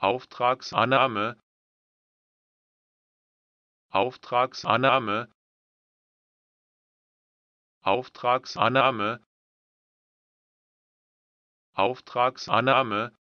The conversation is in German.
Auftragsannahme Auftragsannahme Auftragsannahme Auftragsannahme